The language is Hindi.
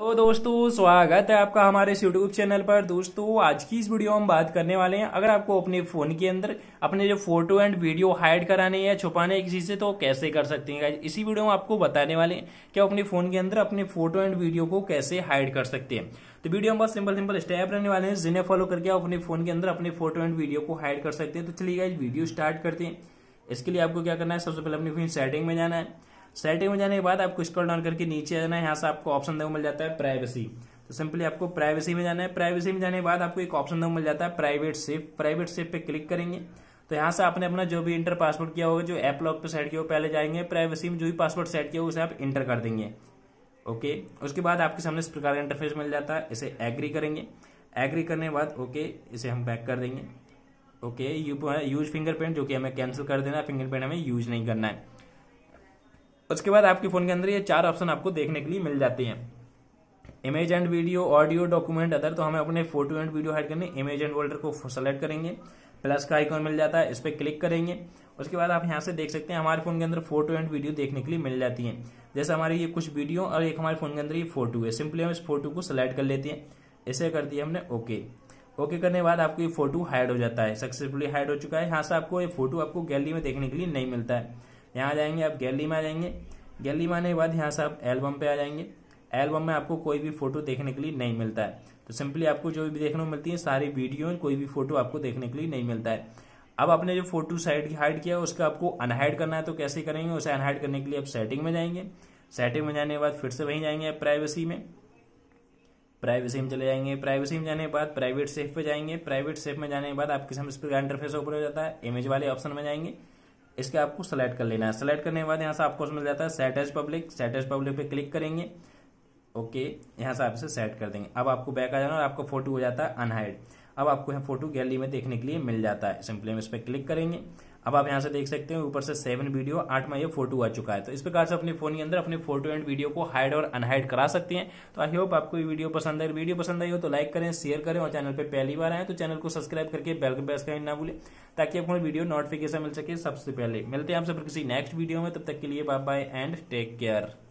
तो दोस्तों स्वागत है आपका हमारे यूट्यूब चैनल पर दोस्तों आज की इस वीडियो में हम बात करने वाले हैं अगर आपको अपने फ़ोन के अंदर अपने जो फोटो एंड वीडियो हाइड कराने या छुपाने किसी से तो कैसे कर सकते हैं इसी वीडियो में आपको बताने वाले हैं कि अपने फ़ोन के अंदर अपने फोटो एंड वीडियो को कैसे हाइड कर सकते हैं तो वीडियो हम बहुत सिंपल सिंपल स्टेप रहने वाले हैं जिन्हें फॉलो करके आप अपने फ़ोन के अंदर अपने फोटो एंड वीडियो को हाइड कर सकते हैं तो चलिए वीडियो स्टार्ट करते हैं इसके लिए आपको क्या करना है सबसे पहले अपनी फोन सेटिंग में जाना है सेटिंग में जाने के बाद आपको स्क्रॉल डाउन करके नीचे जाना है यहाँ से आपको ऑप्शन देखो मिल जाता है प्राइवेसी तो सिंपली आपको प्राइवेसी में जाना है प्राइवेसी में जाने के बाद आपको एक ऑप्शन देखो मिल जाता है प्राइवेट सेफ प्राइवेट सेफ पे क्लिक करेंगे तो यहाँ से आपने अपना जो भी इंटर पासवर्ड किया होगा जो एप लॉक पर सेट किया हो पहले जाएंगे प्राइवेसी में जो भी पासवर्ड सेट किया हो उसे आप इंटर कर देंगे ओके उसके बाद आपके सामने इस प्रकार का इंटरफेस मिल जाता है इसे एग्री करेंगे एग्री करने के बाद ओके इसे हम बैक कर देंगे ओके यूज फिंगरप्रिंट जो कि हमें कैंसिल कर देना है फिंगरप्रिंट हमें यूज नहीं करना है उसके बाद आपके फ़ोन के अंदर ये चार ऑप्शन आपको देखने के लिए मिल जाते हैं image and video audio document other तो हमें अपने फोटो एंड वीडियो हाइड करने इमेज एंड वोल्डर को सेलेक्ट करेंगे प्लस का आइकॉन मिल जाता है इस पर क्लिक करेंगे उसके बाद आप यहाँ से देख सकते हैं हमारे फोन के अंदर फोटो एंड वीडियो देखने के लिए मिल जाती है जैसे हमारी ये कुछ वीडियो और एक हमारे फोन के अंदर ये फोटो है सिंपली हम इस फोटो को सेलेक्ट कर लेते हैं इसे कर दिया हमने ओके ओके करने के बाद आपको ये फोटो हाइड हो जाता है सक्सेसफुली हाइड हो चुका है यहाँ से आपको ये फोटो आपको गैलरी में देखने के लिए नहीं मिलता है यहाँ आ जाएंगे आप गैलरी में आ जाएंगे गैलरी में आने के बाद यहाँ से आप एल्बम पे आ जाएंगे एल्बम में आपको कोई भी फोटो देखने के लिए नहीं मिलता है तो सिंपली आपको जो भी देखने को मिलती है सारी वीडियो कोई भी फोटो आपको देखने के लिए नहीं मिलता है अब आपने जो फोटो साइड हाइड किया है उसका आपको अनहाइड करना है तो कैसे करेंगे उसे अनहाइड करने के लिए आप सेटिंग में जाएंगे सेटिंग में जाने के बाद फिर से वहीं जाएंगे आप प्राइवेसी में प्राइवेसी में चले जाएंगे प्राइवेसी में जाने के बाद प्राइवेट सेफ पे जाएंगे प्राइवेट सेफ में जाने के बाद आपके सामने इस प्रकार इंटरफेस ओपन हो जाता है इमेज वाले ऑप्शन में जाएंगे इसके आपको सेलेक्ट कर लेना है सेलेक्ट करने के बाद यहाँ से आपको मिल जाता है set as public set as public पे क्लिक करेंगे ओके यहाँ से आप इसे सेट कर देंगे अब आपको बैक आ जाना और आपका फोटो हो जाता है अनहाइड अब आपको यहाँ फोटो गैलरी में देखने के लिए मिल जाता है सिंपली हम इस पर क्लिक करेंगे अब आप यहाँ से देख सकते हैं ऊपर से सेवन वीडियो आठ में ये फोटो आ चुका है तो इस प्रकार से अपने फोन के अंदर अपने फोटो एंड वीडियो को हाइड और अनहाइड करा सकते हैं तो आई होप आपको ये वीडियो पसंद है वीडियो पसंद आई हो तो लाइक करें शेयर करें और चैनल पर पहली बार आए तो चैनल को सब्सक्राइब करके बेल के प्रेस करें ना भूलें ताकि आपको वीडियो नोटिफिकेशन मिल सके सबसे पहले मिलते हैं आप सब किसी नेक्स्ट वीडियो में तब तक के लिए bye bye and take care